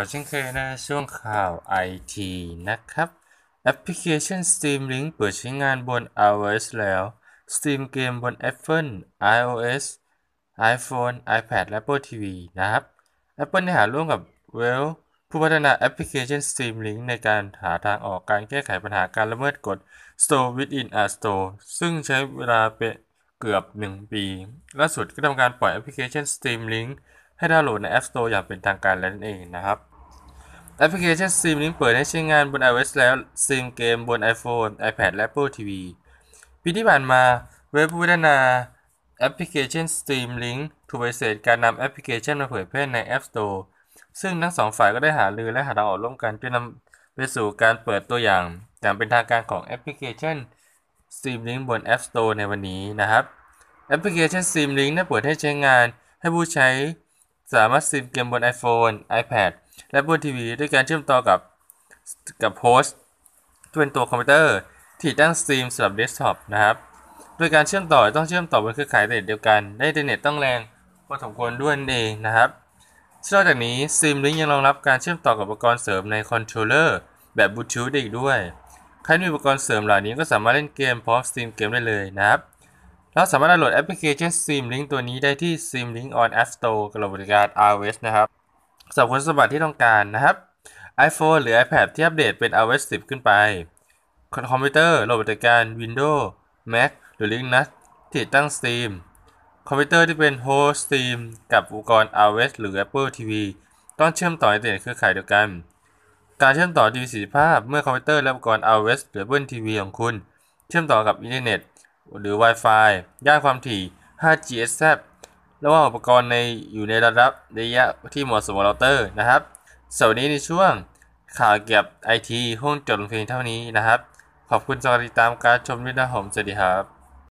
ก็เช่นเคยนะช่วงข่าว IT นะครับแอปพลิเคชัน Steam Link เปิดใช้งานบน iOS แล้ว Steam เกมบน Apple iOS iPhone iPad และ Apple TV นะครับ Apple ได้หาร่วมกับ w e l l ผู้พัฒนาแอปพลิเคชัน Steam Link ในการหาทางออกการแก้ไขปัญหาการละเมิดกฎ Store within a Store ซึ่งใช้เวลาเป็นเกือบ 1 ปีล่าสุดก็ทำการปล่อยแอปพลิเคชัน Steam Link ให้ดาวน์โหลดใน App Store อย่างเป็นทางการแล้วนั่นเองนะครับแอปพลิเคชันซีมลิงเปิดให้ใช้งานบน iOS แล้วซีมเกม บน iPhone iPad และ Apple TV ปีที่ผ่านมาเว็บพัฒนาแอปพลิเคชันซีมลิงถูกปฏิเสธการนำแอปพลิเคชันมาเผยแพร่ใน App Store ซึ่งทั้งสองฝ่ายก็ได้หารือและหาทางออกร่วมกันจนนำไปสู่การเปิดตัวอย่างอย่างเป็นทางการของแอปพลิเคชันซีมลิงบน App Store ในวันนี้นะครับแอปพลิเคชันซีมลิงได้เปิดให้ใช้งานให้ผู้ใช้สามารถสตรีมเกมบน iPhone iPad และบนทีวีด้วยการเชื่อมต่อกับกับโฮสต์ที่เป็นตัวคอมพิวเตอร์ที่ตั้งสตรีมสำหรับเดสก์ท็อปนะครับโดยการเชื่อมต่อต้องเชื่อมต่อบนเครือข่ายเด็เดียวกันได้เน็ตต้องแรงพอสมควรด้วยนั่นเองนะครับนอกจากนี้ซิมลิงยังรองรับการเชื่อมต่อกับอุปกรณ์เสริมในคอนโทรลเลอร์แบบบลูทูธได้อีกด้วยใครมีอุปกรณ์เสริมเหล่านี้ก็สามารถเล่นเกมพร้อมสตรีมเกมได้เลยนะครับเราสามารถดาวน์โหลดแอปพลิเคชันซิมลิงตัวนี้ได้ที่ซิมลิงออนแอปสโตร์กับบริการ iOS นะครับสำหรับคุณสมบัติที่ต้องการนะครับ iPhone หรือ iPad ที่อัปเดตเป็น iOS 10 ขึ้นไป คอมพิวเตอร์ระบบจัดการ Windows Mac หรือ Linux ที่ตั้ง Steam คอมพิวเตอร์ที่เป็นฮสต์ Steam กับอุปกรณ์ iOS หรือ Apple TV ต้องเชื่อมต่อในเเน็ตเครือข่ายเดียวกัน การเชื่อมต่อดีสีภาพเมื่อคอมพิวเตอร์และอุปกรณ์ iOS หรือ Apple TV ของคุณ เชื่อมต่อกับอินเทอร์เน็ตหรือ Wi-Fi ย่านความถี่ 5GS ระหว่างอุปกรณ์ในอยู่ในระดับระยะที่เหมาะสมของเราเตอร์นะครับสวัสดีในช่วงข่าวเกี่ยวกับไอทีห้องจดเพียงเท่านี้นะครับ ขอบคุณสำหรับติดตามการชมด้วยนะผมสวัสดีครับ